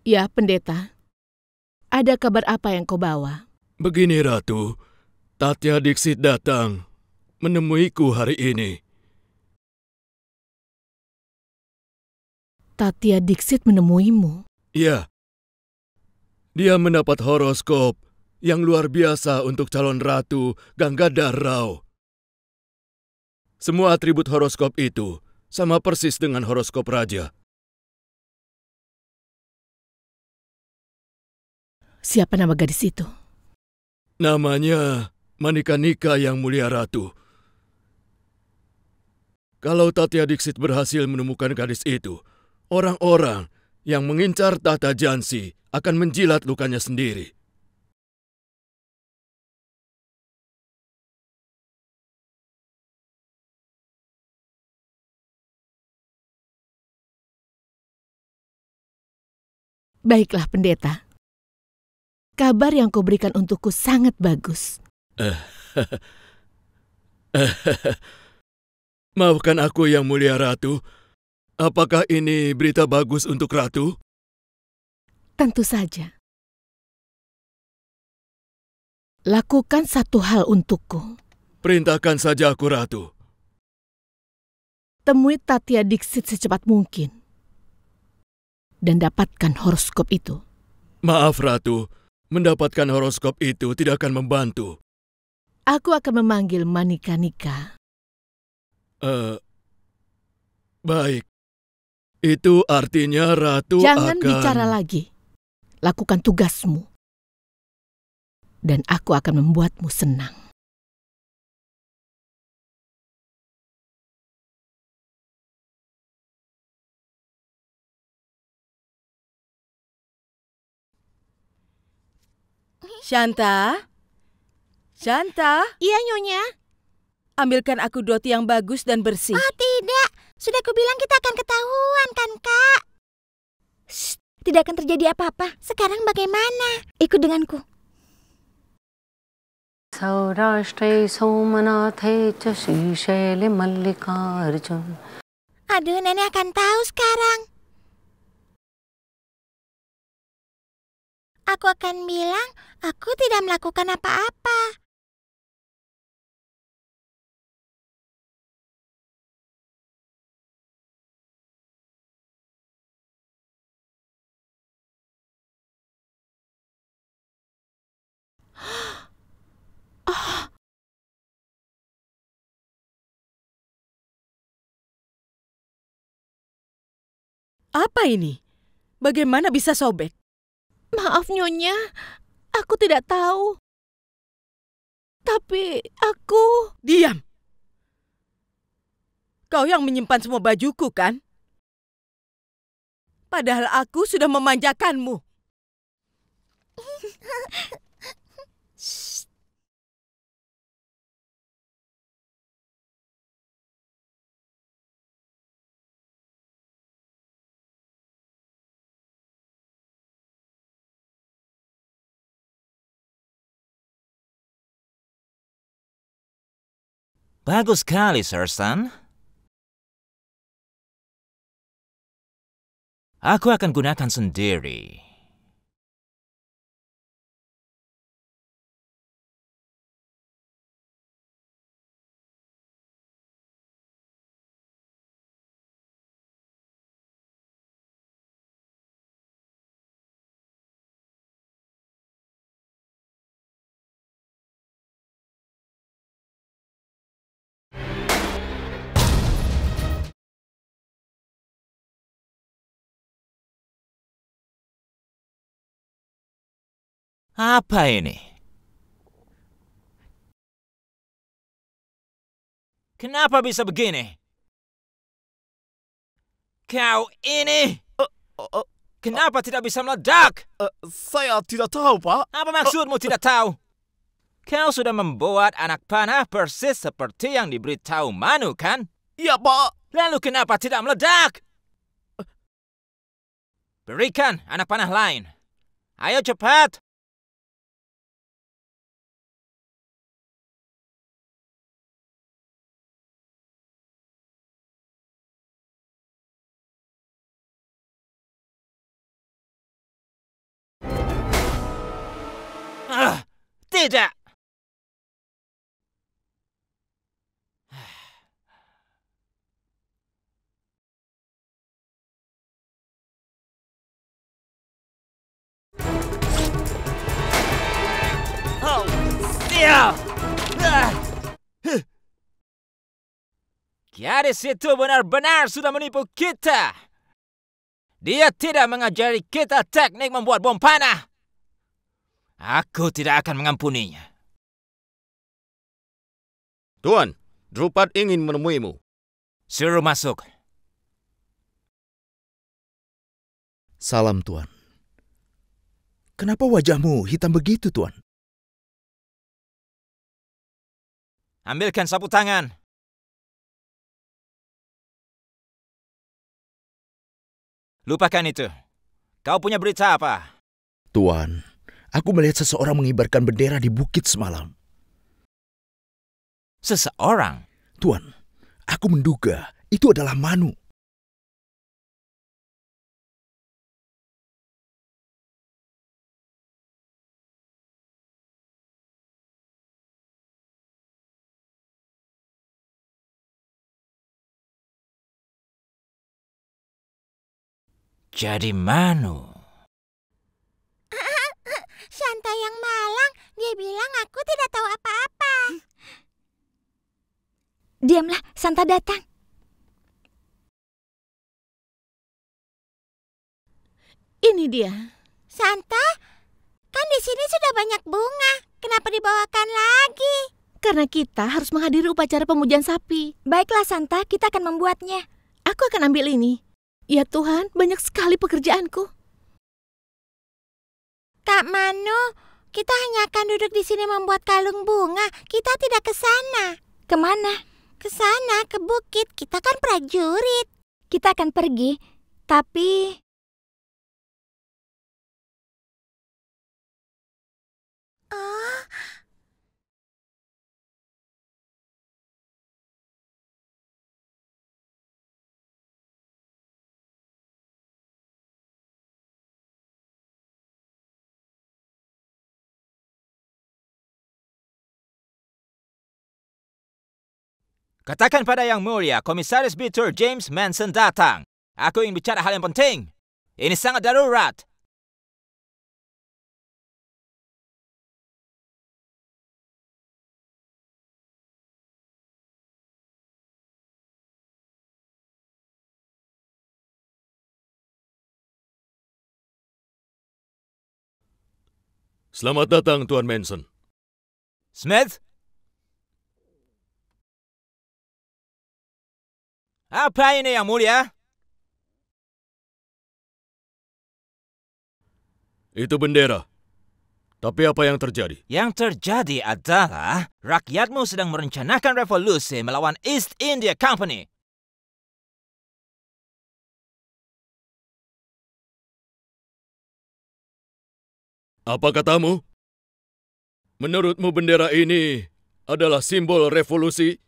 Ya, pendeta. Ada kabar apa yang kau bawa? Begini, Ratu. Tatya Dixit datang menemuiku hari ini. Tatya Dixit menemuimu? Ya. Dia mendapat horoskop yang luar biasa untuk calon ratu Gangga Rao. Semua atribut horoskop itu sama persis dengan horoskop raja. siapa nama gadis itu? Namanya Manika Nika yang mulia Ratu. Kalau Tatya Dixit berhasil menemukan gadis itu, orang-orang yang mengincar Tata Jansi akan menjilat lukanya sendiri. Baiklah, pendeta. Kabar yang kau berikan untukku sangat bagus. Maafkan aku yang mulia Ratu. Apakah ini berita bagus untuk Ratu? Tentu saja. Lakukan satu hal untukku. Perintahkan saja aku, Ratu. Temui Tatia Dixit secepat mungkin. Dan dapatkan horoskop itu. Maaf, Ratu. Mendapatkan horoskop itu tidak akan membantu. Aku akan memanggil Manika Nika. Eh, uh, baik. Itu artinya ratu Jangan akan... bicara lagi. Lakukan tugasmu. Dan aku akan membuatmu senang. Shanta? Shanta? Iya, Nyonya. Ambilkan aku doti yang bagus dan bersih. Oh, tidak. Sudah kubilang kita akan ketahuan, kan, Kak? Shh, tidak akan terjadi apa-apa. Sekarang bagaimana? Ikut denganku. Aduh, nenek akan tahu sekarang. aku akan bilang aku tidak melakukan apa-apa. Apa ini? Bagaimana bisa sobek? Maaf Nyonya, aku tidak tahu. Tapi aku... Diam! Kau yang menyimpan semua bajuku kan? Padahal aku sudah memanjakanmu. Bagus sekali, Sir Sersan. Aku akan gunakan sendiri. Apa ini? Kenapa bisa begini? Kau ini! Uh, uh, uh, Kenapa tidak bisa meledak? saya tidak tahu, Pak. Apa maksudmu tidak tahu? Kau sudah membuat anak panah persis seperti yang diberitahu Manu, kan? Iya, Pak. Lalu kenapa tidak meledak? Berikan anak panah lain. Ayo cepat! Ah, tidak. Oh, ah. siap. itu benar-benar sudah menipu kita. Dia tidak mengajari kita teknik membuat bom panah. Aku tidak akan mengampuninya. Tuan, Drupad ingin menemuimu. Suruh masuk. Salam, Tuan. Kenapa wajahmu hitam begitu, Tuan? Ambilkan sapu tangan. Lupakan itu. Kau punya berita apa? Tuan, Aku melihat seseorang mengibarkan bendera di bukit semalam. Seseorang? Tuan, aku menduga itu adalah Manu. Jadi Manu. bilang aku tidak tahu apa-apa. Hmm? Diamlah, Santa datang. Ini dia. Santa, kan di sini sudah banyak bunga. Kenapa dibawakan lagi? Karena kita harus menghadiri upacara pemujaan sapi. Baiklah Santa, kita akan membuatnya. Aku akan ambil ini. Ya Tuhan, banyak sekali pekerjaanku. Kak Manu, kita hanya akan duduk di sini membuat kalung bunga. Kita tidak ke sana. Kemana? Ke sana, ke bukit. Kita kan prajurit. Kita akan pergi, tapi... oh. Katakan pada Yang Mulia, Komisaris Bitur James Manson datang. Aku ingin bicara hal yang penting. Ini sangat darurat. Selamat datang, Tuan Manson. Smith, Apa ah, ini yang mulia? Itu bendera. Tapi apa yang terjadi? Yang terjadi adalah rakyatmu sedang merencanakan revolusi melawan East India Company. Apa katamu? Menurutmu bendera ini adalah simbol revolusi?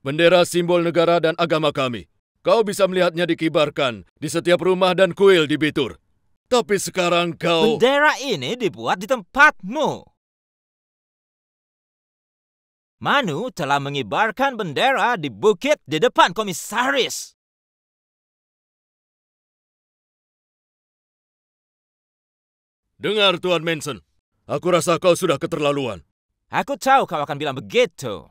Bendera simbol negara dan agama kami. Kau bisa melihatnya dikibarkan di setiap rumah dan kuil di Bitur. Tapi sekarang kau... Bendera ini dibuat di tempatmu. Manu telah mengibarkan bendera di bukit di depan komisaris. Dengar Tuan Manson, aku rasa kau sudah keterlaluan. Aku tahu kau akan bilang begitu.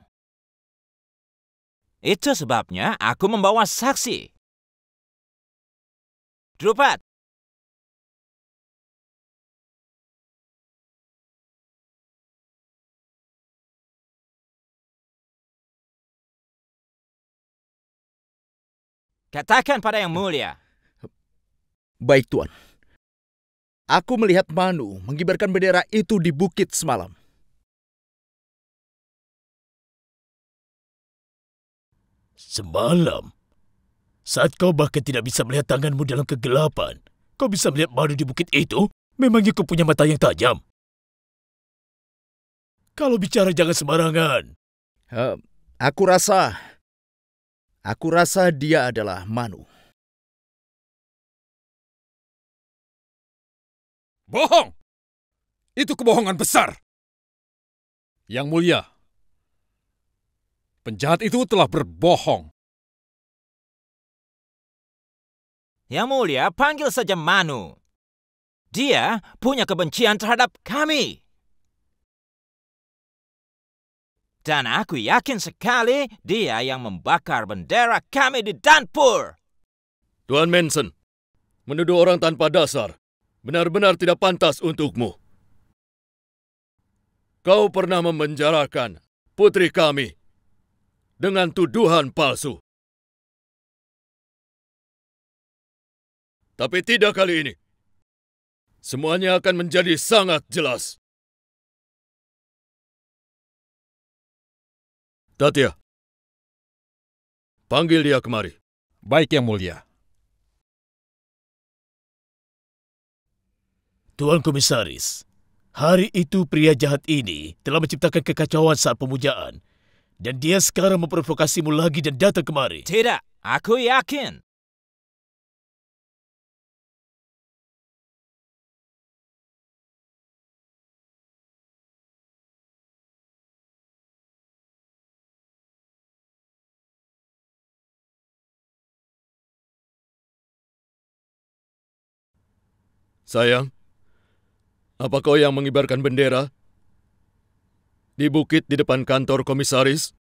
Itu sebabnya aku membawa saksi. Drupat. Katakan pada yang mulia. Baik, Tuan. Aku melihat Manu mengibarkan bendera itu di bukit semalam. Semalam, saat kau bahkan tidak bisa melihat tanganmu dalam kegelapan, kau bisa melihat madu di bukit itu? Memangnya kau punya mata yang tajam? Kalau bicara jangan sembarangan. Uh, aku rasa... Aku rasa dia adalah Manu. Bohong! Itu kebohongan besar! Yang mulia, Penjahat itu telah berbohong. Yang mulia, panggil saja Manu. Dia punya kebencian terhadap kami. Dan aku yakin sekali dia yang membakar bendera kami di Danpur. Tuan Manson, menuduh orang tanpa dasar benar-benar tidak pantas untukmu. Kau pernah memenjarakan putri kami dengan tuduhan palsu. Tapi tidak kali ini. Semuanya akan menjadi sangat jelas. Tatya, panggil dia kemari. Baik, Yang Mulia. Tuan Komisaris, hari itu pria jahat ini telah menciptakan kekacauan saat pemujaan dan dia sekarang memprovokasimu lagi dan datang kemari. Tidak, aku yakin. Sayang, apa kau yang mengibarkan bendera? di bukit di depan kantor komisaris?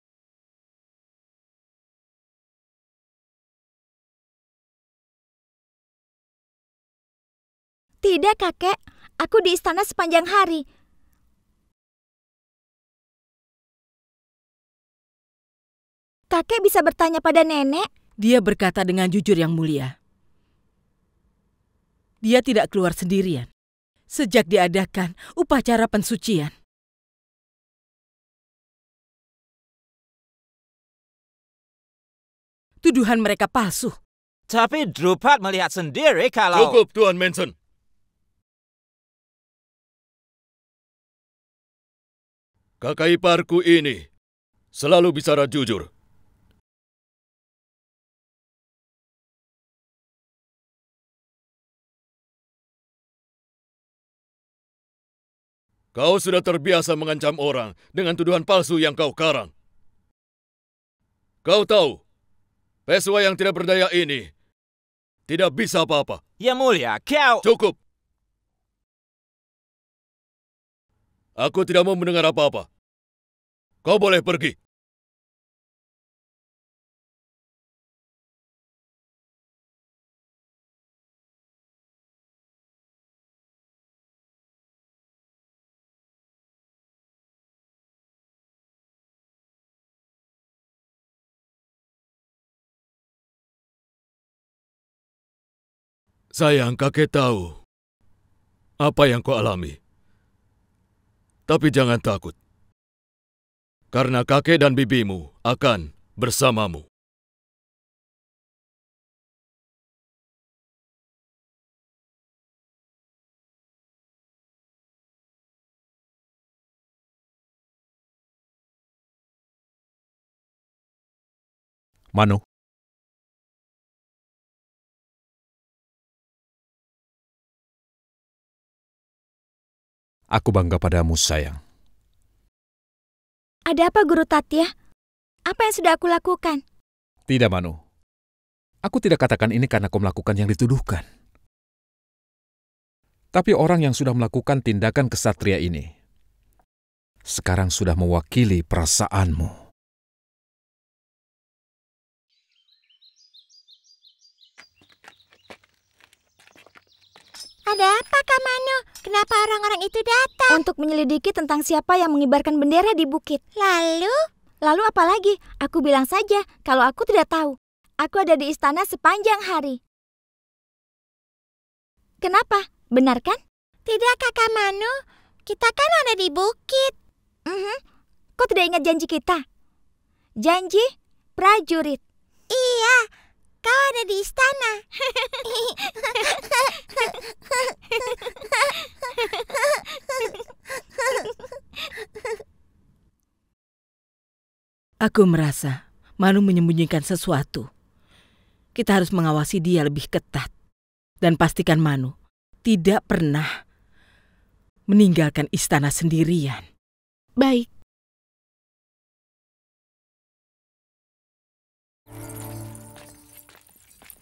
Tidak, kakek. Aku di istana sepanjang hari. Kakek bisa bertanya pada nenek? Dia berkata dengan jujur yang mulia. Dia tidak keluar sendirian. Sejak diadakan upacara pensucian, Tuduhan mereka palsu. Tapi Drupad melihat sendiri kalau... Cukup, Tuan Manson. Kakak iparku ini selalu bicara jujur. Kau sudah terbiasa mengancam orang dengan tuduhan palsu yang kau karang. Kau tahu Peswa yang tidak berdaya ini tidak bisa apa-apa. Ya mulia, kau... Cukup. Aku tidak mau mendengar apa-apa. Kau boleh pergi. Sayang, kakek tahu apa yang kau alami. Tapi jangan takut, karena kakek dan bibimu akan bersamamu. Manu, Aku bangga padamu, sayang. Ada apa, Guru Tatya? Apa yang sudah aku lakukan? Tidak, Manu. Aku tidak katakan ini karena kau melakukan yang dituduhkan. Tapi orang yang sudah melakukan tindakan kesatria ini, sekarang sudah mewakili perasaanmu. Ada apa, Manu? Kenapa orang-orang itu datang? Untuk menyelidiki tentang siapa yang mengibarkan bendera di bukit. Lalu? Lalu apa lagi? Aku bilang saja kalau aku tidak tahu. Aku ada di istana sepanjang hari. Kenapa? Benar kan? Tidak, Kakak Manu. Kita kan ada di bukit. Mm -hmm. Kok tidak ingat janji kita? Janji prajurit. Iya, Kau ada di istana. Aku merasa Manu menyembunyikan sesuatu. Kita harus mengawasi dia lebih ketat dan pastikan Manu tidak pernah meninggalkan istana sendirian. Baik.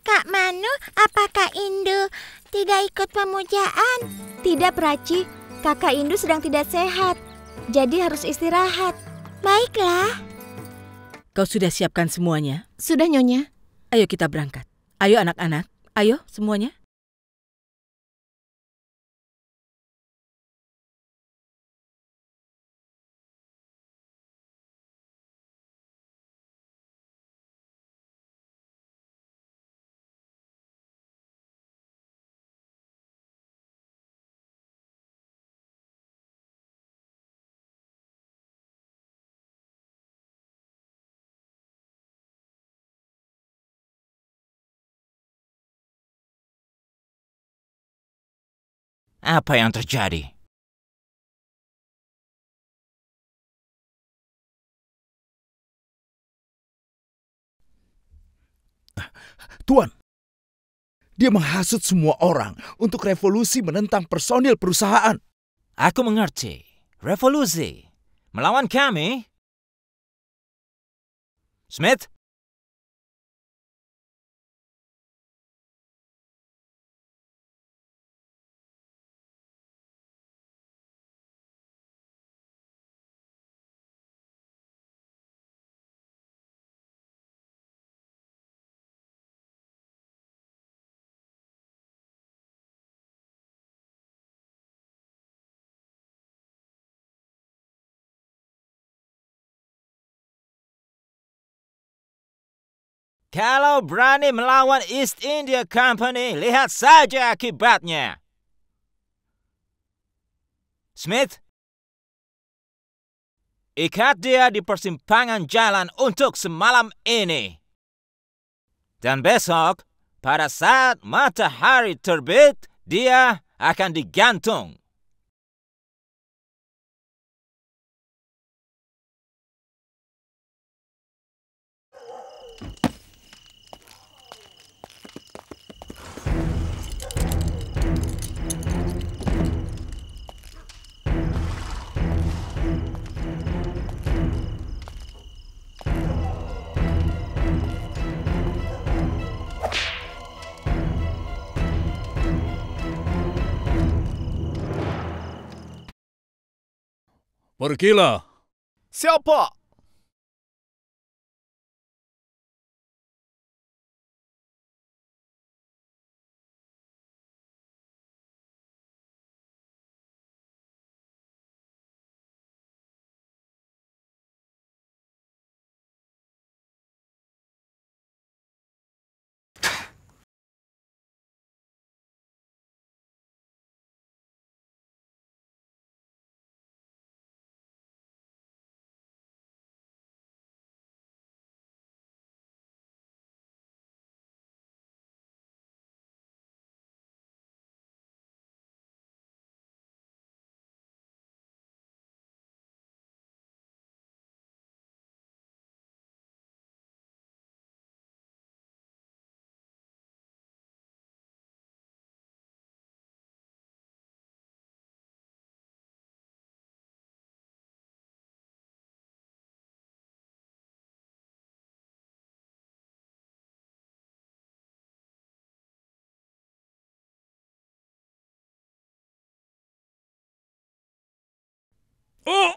Kak Manu, apakah Indu tidak ikut pemujaan? Tidak, Praci. Kakak Indu sedang tidak sehat, jadi harus istirahat. Baiklah. Kau sudah siapkan semuanya? Sudah, Nyonya. Ayo kita berangkat. Ayo anak-anak, ayo semuanya. Apa yang terjadi? Tuan, dia menghasut semua orang untuk revolusi menentang personil perusahaan. Aku mengerti. Revolusi. Melawan kami? Smith, Kalau berani melawan East India Company, lihat saja akibatnya. Smith, ikat dia di persimpangan jalan untuk semalam ini. Dan besok, pada saat matahari terbit, dia akan digantung. lá? Seu pó! Oh!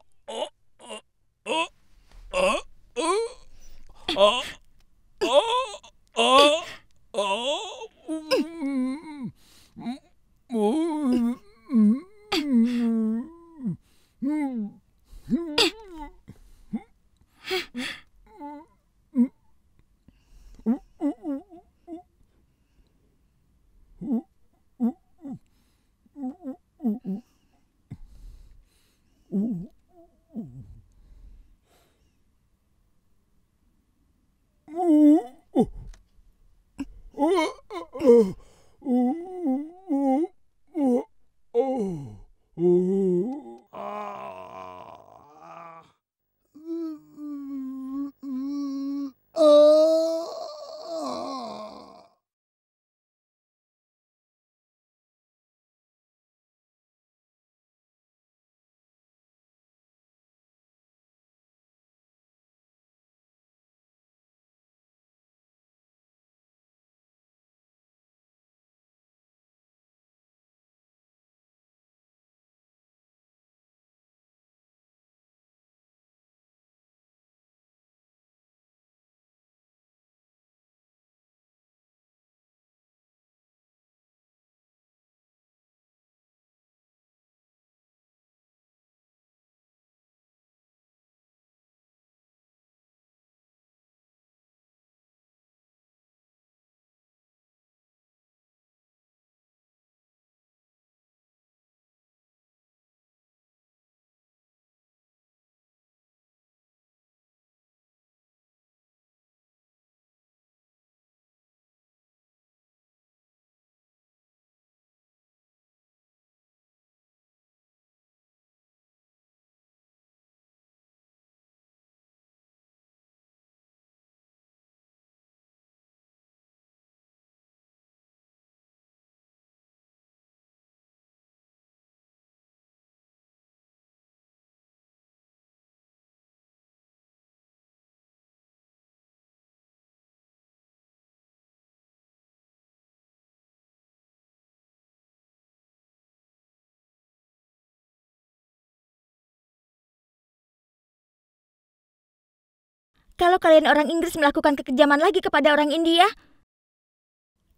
Kalau kalian orang Inggris melakukan kekejaman lagi kepada orang India,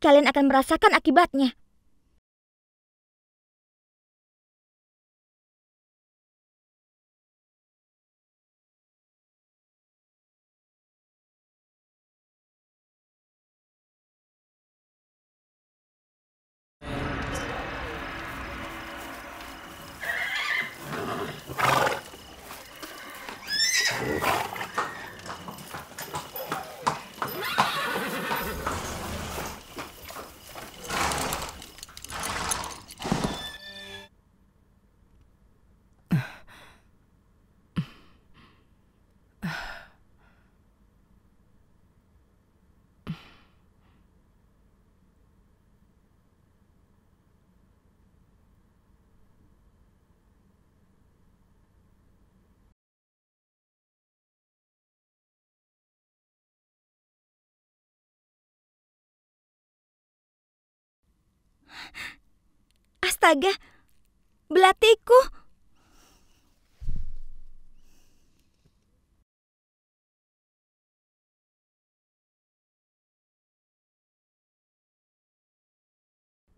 kalian akan merasakan akibatnya. Astaga, belatiku!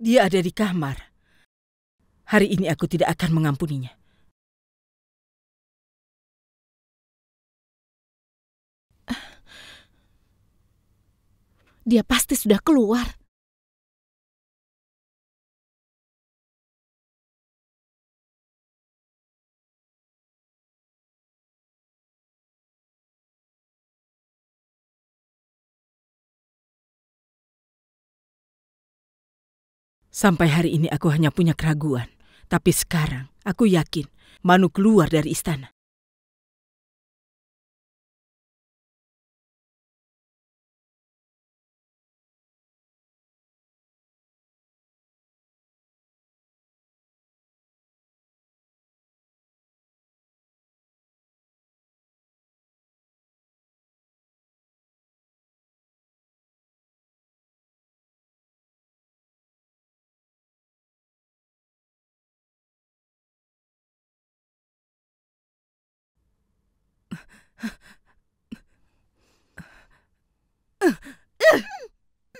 Dia ada di kamar. Hari ini aku tidak akan mengampuninya. Dia pasti sudah keluar. Sampai hari ini aku hanya punya keraguan. Tapi sekarang aku yakin Manu keluar dari istana.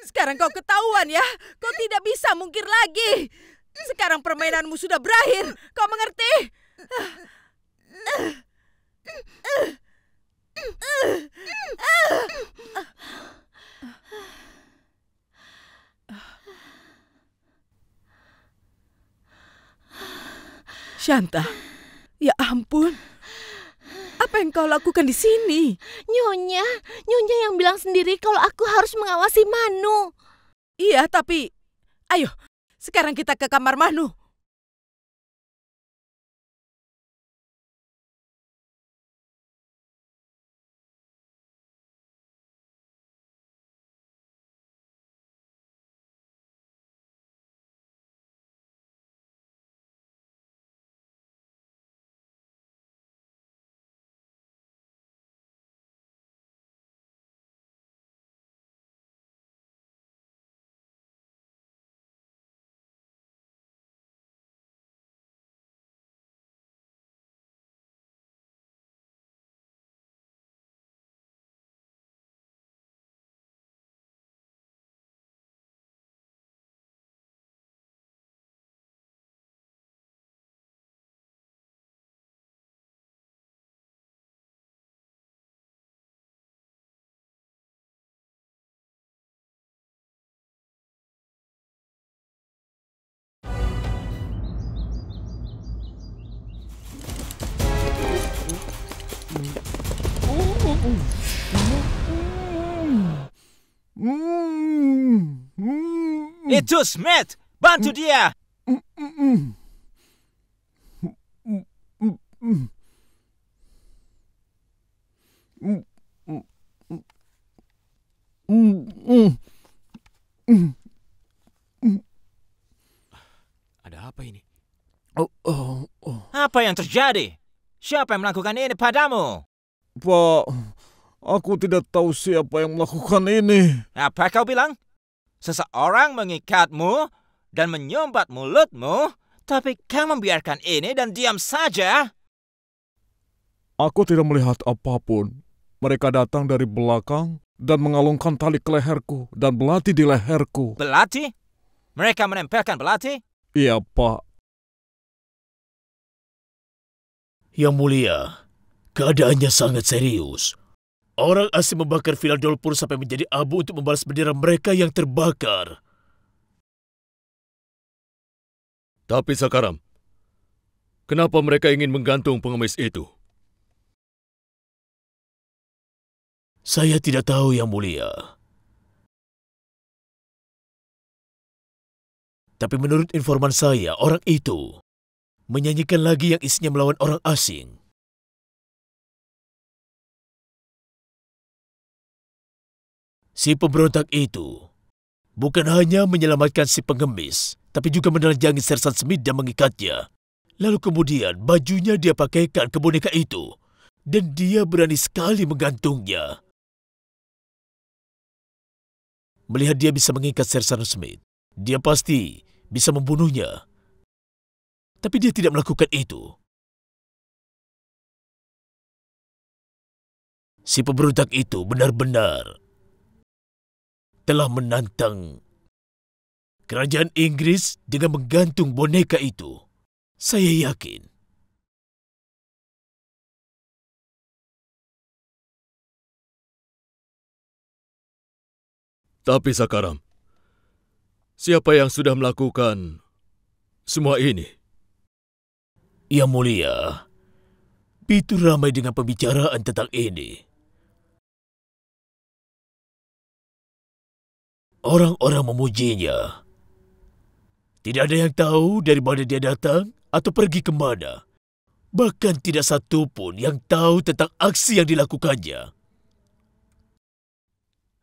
Sekarang kau ketahuan ya. Kau tidak bisa mungkir lagi. Sekarang permainanmu sudah berakhir. Kau mengerti? Shanta, ya ampun. Apa yang kau lakukan di sini? Nyonya, Nyonya yang bilang sendiri kalau aku harus mengawasi Manu. Iya, tapi... Ayo, sekarang kita ke kamar Manu. Itu Smith! Bantu dia! Ada apa ini? Oh, oh, oh. Apa yang terjadi? Siapa yang melakukan ini padamu? Pak, Aku tidak tahu siapa yang melakukan ini. Apa kau bilang? Seseorang mengikatmu dan menyumbat mulutmu, tapi kau membiarkan ini dan diam saja? Aku tidak melihat apapun. Mereka datang dari belakang dan mengalungkan tali ke leherku dan belati di leherku. Belati? Mereka menempelkan belati? Iya, Pak. Yang mulia, keadaannya sangat serius. Orang asing membakar Villa Dolpur sampai menjadi abu untuk membalas bendera mereka yang terbakar. Tapi sekarang, kenapa mereka ingin menggantung pengemis itu? Saya tidak tahu, Yang Mulia. Tapi menurut informan saya, orang itu menyanyikan lagi yang isinya melawan orang asing. Si pemberontak itu bukan hanya menyelamatkan si pengemis, tapi juga menelanjangi Sersan Smith dan mengikatnya. Lalu kemudian bajunya dia pakaikan ke boneka itu dan dia berani sekali menggantungnya. Melihat dia bisa mengikat Sersan Smith, dia pasti bisa membunuhnya. Tapi dia tidak melakukan itu. Si pemberontak itu benar-benar telah menantang kerajaan Inggeris dengan menggantung boneka itu. Saya yakin. Tapi sekarang, siapa yang sudah melakukan semua ini? Yang mulia, Pitu ramai dengan pembicaraan tentang ini. Orang-orang memujinya. Tidak ada yang tahu dari mana dia datang atau pergi ke mana. Bahkan tidak satu pun yang tahu tentang aksi yang dilakukannya.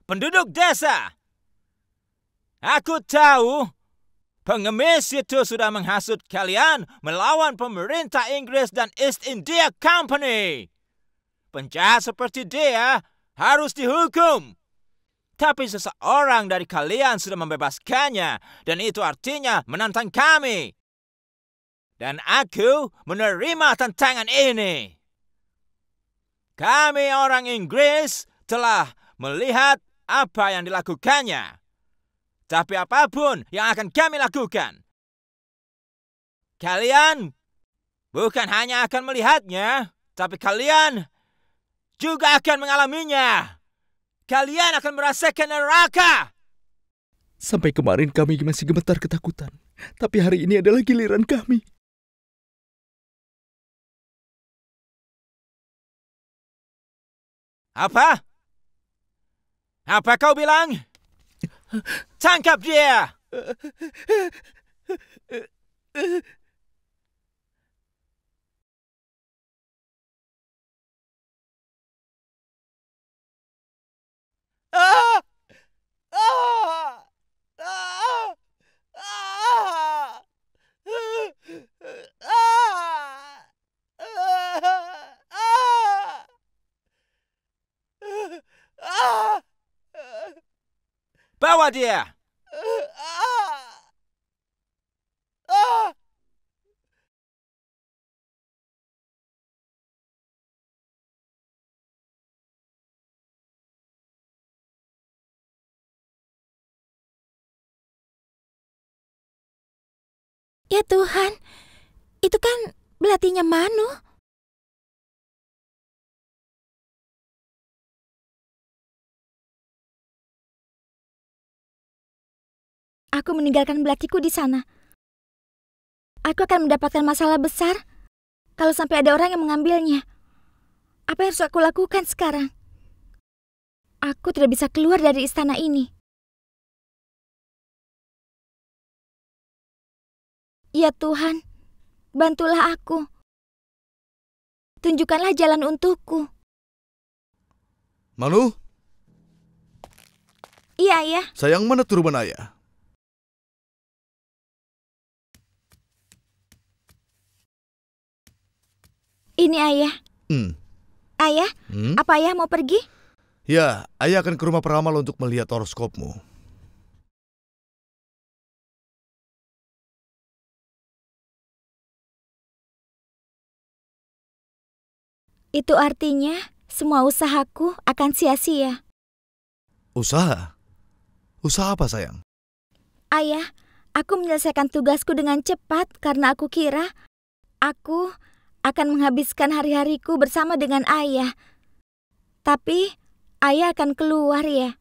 Penduduk desa, aku tahu pengemis itu sudah menghasut kalian melawan pemerintah Inggris dan East India Company. Penjahat seperti dia harus dihukum tapi seseorang dari kalian sudah membebaskannya, dan itu artinya menantang kami. Dan aku menerima tantangan ini. Kami orang Inggris telah melihat apa yang dilakukannya. Tapi apapun yang akan kami lakukan, kalian bukan hanya akan melihatnya, tapi kalian juga akan mengalaminya. Kalian akan merasakan neraka. Sampai kemarin kami masih gemetar ketakutan. Tapi hari ini adalah giliran kami. Apa? Apa kau bilang? Tangkap dia! 啊啊啊啊啊啊啊啊！啊我爹！啊啊啊！Ya Tuhan, itu kan belatinya Manu. Aku meninggalkan belatiku di sana. Aku akan mendapatkan masalah besar kalau sampai ada orang yang mengambilnya. Apa yang harus aku lakukan sekarang? Aku tidak bisa keluar dari istana ini. Ya Tuhan, bantulah aku. Tunjukkanlah jalan untukku. Malu? Iya, ya. Sayang mana turban ayah? Ini ayah. Hmm. Ayah, hmm? apa ayah mau pergi? Ya, ayah akan ke rumah peramal untuk melihat horoskopmu. Itu artinya semua usahaku akan sia-sia. Usaha? Usaha apa, sayang? Ayah, aku menyelesaikan tugasku dengan cepat karena aku kira aku akan menghabiskan hari-hariku bersama dengan ayah. Tapi ayah akan keluar ya.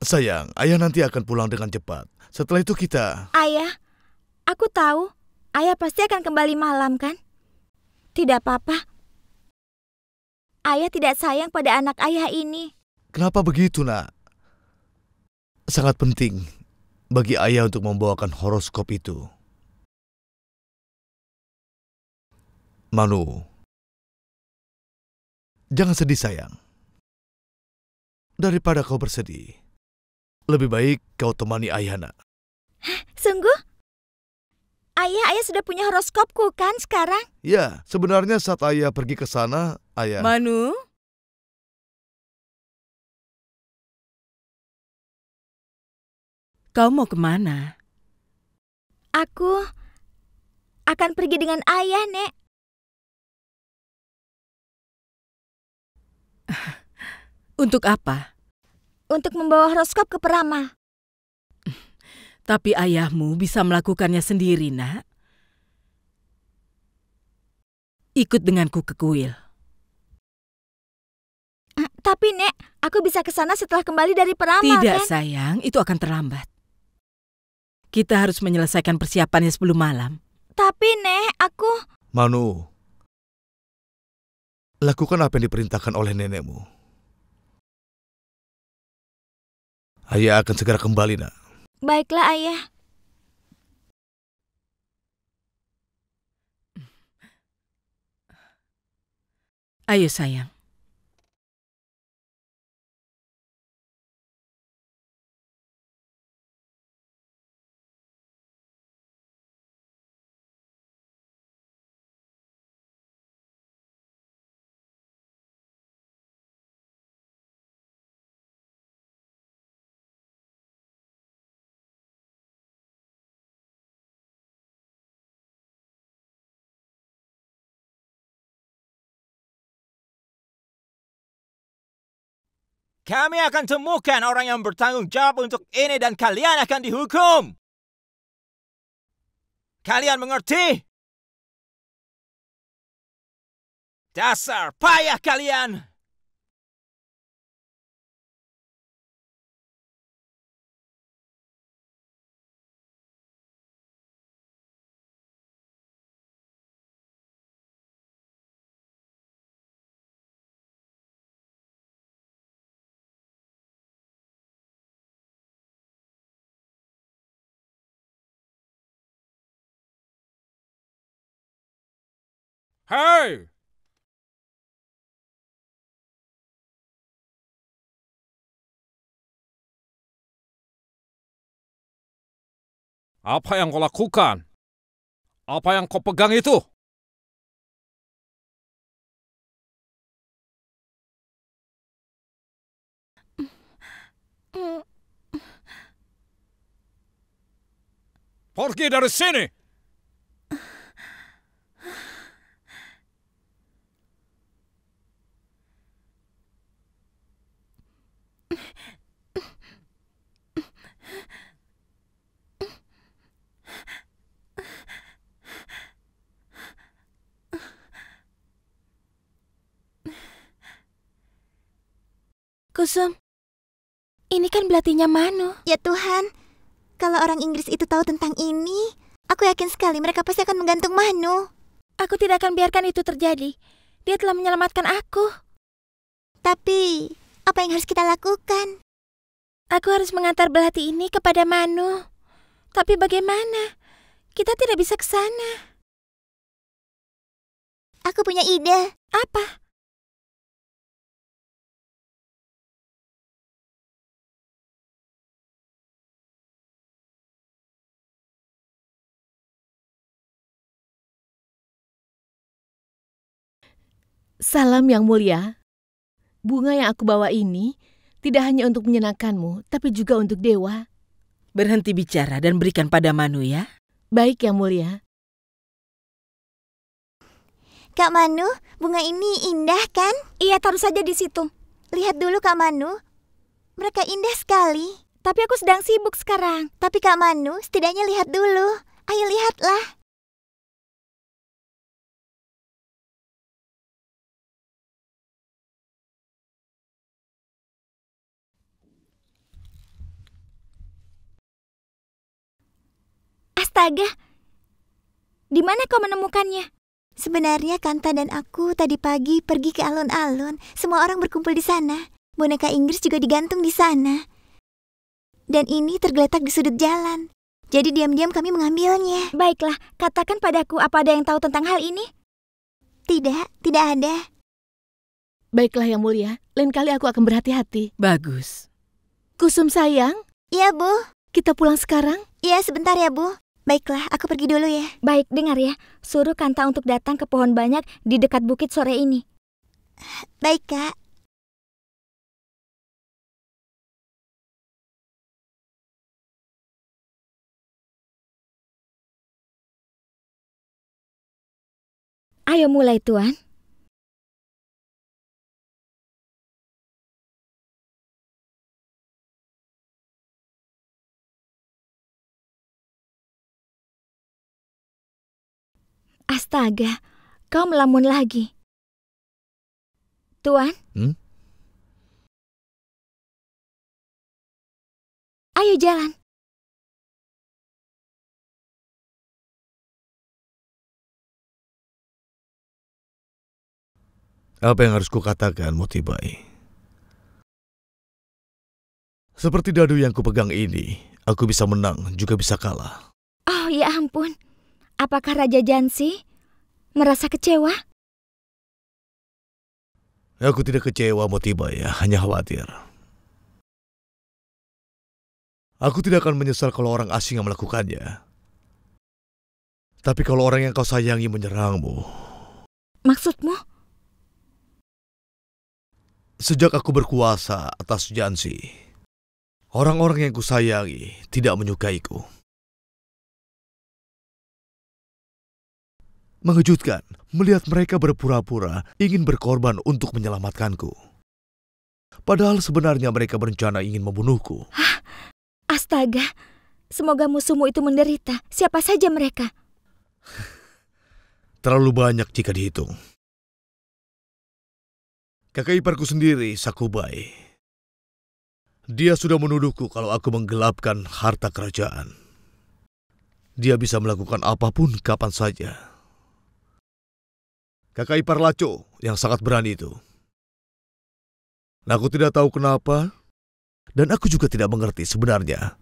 Sayang, ayah nanti akan pulang dengan cepat. Setelah itu kita... Ayah, aku tahu ayah pasti akan kembali malam kan? Tidak apa-apa, Ayah tidak sayang pada anak ayah ini. Kenapa begitu, Nak? Sangat penting bagi ayah untuk membawakan horoskop itu. Manu, jangan sedih sayang. Daripada kau bersedih, lebih baik kau temani ayah, nak. Hah, sungguh? Ayah, ayah sudah punya horoskopku kan sekarang? Ya, sebenarnya saat ayah pergi ke sana, ayah... Manu? Kau mau kemana? Aku akan pergi dengan ayah, Nek. Untuk apa? Untuk membawa horoskop ke Perama. Tapi ayahmu bisa melakukannya sendiri, nak. Ikut denganku ke kuil. Eh, tapi, Nek, aku bisa ke sana setelah kembali dari peramal, Tidak, kan? sayang. Itu akan terlambat. Kita harus menyelesaikan persiapannya sebelum malam. Tapi, Nek, aku... Manu, lakukan apa yang diperintahkan oleh nenekmu. Ayah akan segera kembali, nak. Baiklah, Ayah. Ayo sayang, Kami akan temukan orang yang bertanggung jawab untuk ini dan kalian akan dihukum. Kalian mengerti? Dasar payah kalian! Hei! Apa yang kau lakukan? Apa yang kau pegang itu? Pergi dari sini! Kusum, ini kan belatinya Manu. Ya Tuhan, kalau orang Inggris itu tahu tentang ini, aku yakin sekali mereka pasti akan menggantung Manu. Aku tidak akan biarkan itu terjadi. Dia telah menyelamatkan aku. Tapi, apa yang harus kita lakukan? Aku harus mengantar belati ini kepada Manu. Tapi bagaimana? Kita tidak bisa ke sana. Aku punya ide. Apa? Salam yang mulia. Bunga yang aku bawa ini tidak hanya untuk menyenangkanmu, tapi juga untuk dewa. Berhenti bicara dan berikan pada Manu ya. Baik yang mulia. Kak Manu, bunga ini indah kan? Iya, taruh saja di situ. Lihat dulu Kak Manu. Mereka indah sekali. Tapi aku sedang sibuk sekarang. Tapi Kak Manu, setidaknya lihat dulu. Ayo lihatlah. Astaga! Di mana kau menemukannya? Sebenarnya Kanta dan aku tadi pagi pergi ke alun-alun. Semua orang berkumpul di sana. Boneka Inggris juga digantung di sana. Dan ini tergeletak di sudut jalan. Jadi diam-diam kami mengambilnya. Baiklah, katakan padaku apa ada yang tahu tentang hal ini? Tidak, tidak ada. Baiklah yang mulia, lain kali aku akan berhati-hati. Bagus. Kusum sayang? Iya, Bu. Kita pulang sekarang? Iya, sebentar ya, Bu. Baiklah, aku pergi dulu ya. Baik, dengar ya. Suruh Kanta untuk datang ke pohon banyak di dekat bukit sore ini. Baik, Kak. Ayo mulai, Tuan. Astaga, kau melamun lagi. Tuan? Hmm? Ayo jalan. Apa yang harus kukatakan, Motibai? Seperti dadu yang kupegang ini, aku bisa menang, juga bisa kalah. Oh, ya ampun. Apakah Raja Jansi merasa kecewa? Aku tidak kecewa Motiba ya, hanya khawatir. Aku tidak akan menyesal kalau orang asing yang melakukannya. Tapi kalau orang yang kau sayangi menyerangmu. Maksudmu? Sejak aku berkuasa atas Jansi, orang-orang yang kusayangi tidak menyukaiku. Mengejutkan, melihat mereka berpura-pura ingin berkorban untuk menyelamatkanku. Padahal sebenarnya mereka berencana ingin membunuhku. Hah? Astaga, semoga musuhmu itu menderita. Siapa saja mereka? Terlalu banyak jika dihitung. Kakak iparku sendiri, Sakubai. Dia sudah menuduhku kalau aku menggelapkan harta kerajaan. Dia bisa melakukan apapun kapan saja kakak ipar Laco yang sangat berani itu. Nah, aku tidak tahu kenapa, dan aku juga tidak mengerti sebenarnya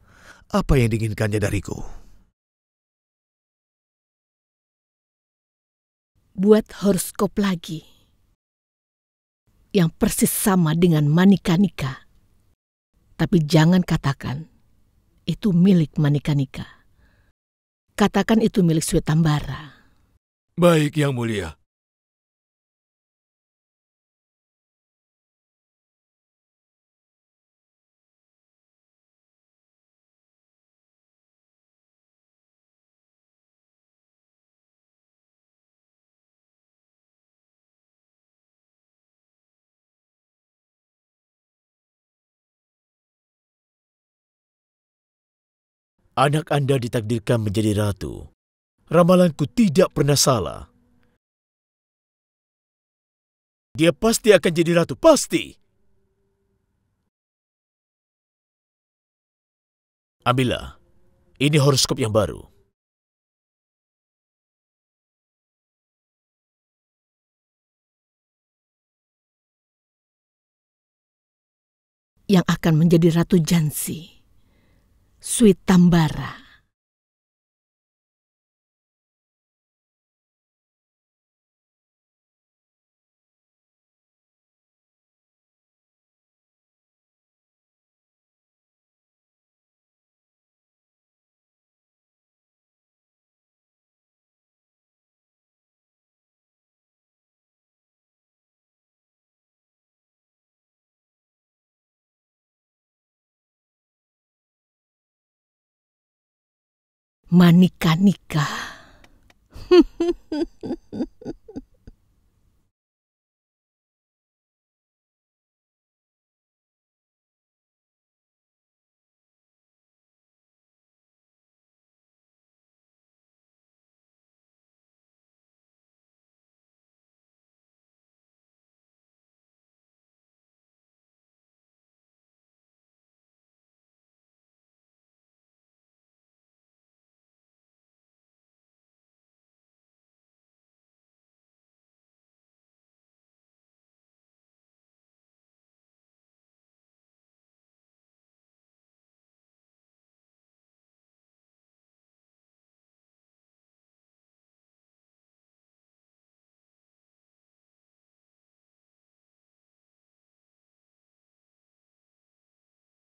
apa yang diinginkannya dariku. Buat horoskop lagi yang persis sama dengan Manikanika. Tapi jangan katakan itu milik Manikanika. Katakan itu milik Swetambara. Baik, Yang Mulia. Anak Anda ditakdirkan menjadi ratu. Ramalanku tidak pernah salah. Dia pasti akan jadi ratu, pasti. Ambillah, ini horoskop yang baru. Yang akan menjadi ratu Jansi. Sweet Tambara. Manika nikah.